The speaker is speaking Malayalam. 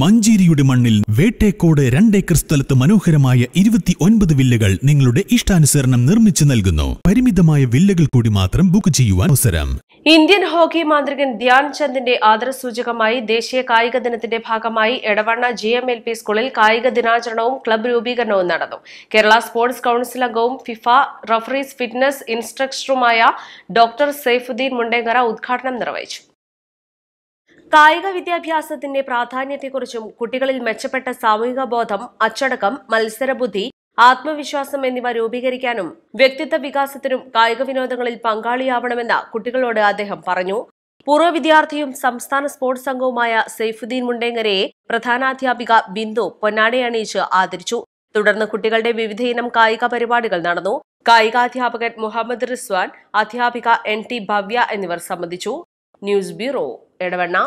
മഞ്ചേരിയുടെ മണ്ണിൽ വേട്ടേക്കോട് രണ്ടേക്കർ സ്ഥലത്ത് മനോഹരമായ ഇരുപത്തി ഒൻപത് വില്ലകൾ നിങ്ങളുടെ ഇഷ്ടാനുസരണം നിർമ്മിച്ചു നൽകുന്നു പരിമിതമായ വില്ലകൾ കൂടി മാത്രം ബുക്ക് ചെയ്യുവാൻ അവസരം ഇന്ത്യൻ ഹോക്കി മാന്ത്രികൻ ധ്യാൻ ചന്ദിന്റെ ആദരസൂചകമായി ദേശീയ കായിക ദിനത്തിന്റെ ഭാഗമായി Edavanna G M L P സ്കൂളിൽ കായിക ദിനാചരണവും ക്ലബ് രൂപീകരണവും നടന്നു കേരള സ്പോർട്സ് കൌൺസിൽ അംഗവും ഫിഫ റഫറീസ് ഫിറ്റ്നസ് ഇൻസ്ട്രക്ടറുമായ ഡോക്ടർ സെയ്ഫുദ്ദീൻ മുണ്ടേങ്കര ഉദ്ഘാടനം നിർവഹിച്ചു കായിക വിദ്യാഭ്യാസത്തിന്റെ പ്രാധാന്യത്തെക്കുറിച്ചും കുട്ടികളിൽ മെച്ചപ്പെട്ട സാമൂഹിക ബോധം അച്ചടക്കം മത്സരബുദ്ധി ആത്മവിശ്വാസം എന്നിവ രൂപീകരിക്കാനും വ്യക്തിത്വ വികാസത്തിനും കായിക വിനോദങ്ങളിൽ പങ്കാളിയാവണമെന്ന് കുട്ടികളോട് അദ്ദേഹം പറഞ്ഞു പൂർവ്വ വിദ്യാർത്ഥിയും സംസ്ഥാന സ്പോർട്സ് സംഘവുമായ സൈഫുദ്ദീൻ മുണ്ടേങ്ങരയെ പ്രധാനാധ്യാപിക ബിന്ദു പൊന്നാടയണിയിച്ച് ആദരിച്ചു തുടർന്ന് കുട്ടികളുടെ വിവിധ ഇനം കായിക പരിപാടികൾ നടന്നു കായികാധ്യാപകൻ മുഹമ്മദ് റിസ്വാൻ അധ്യാപിക എൻ ടി ഭവ്യ എന്നിവർ സംബന്ധിച്ചു ന്യൂസ് ബ്യൂറോ എടവണ്ണ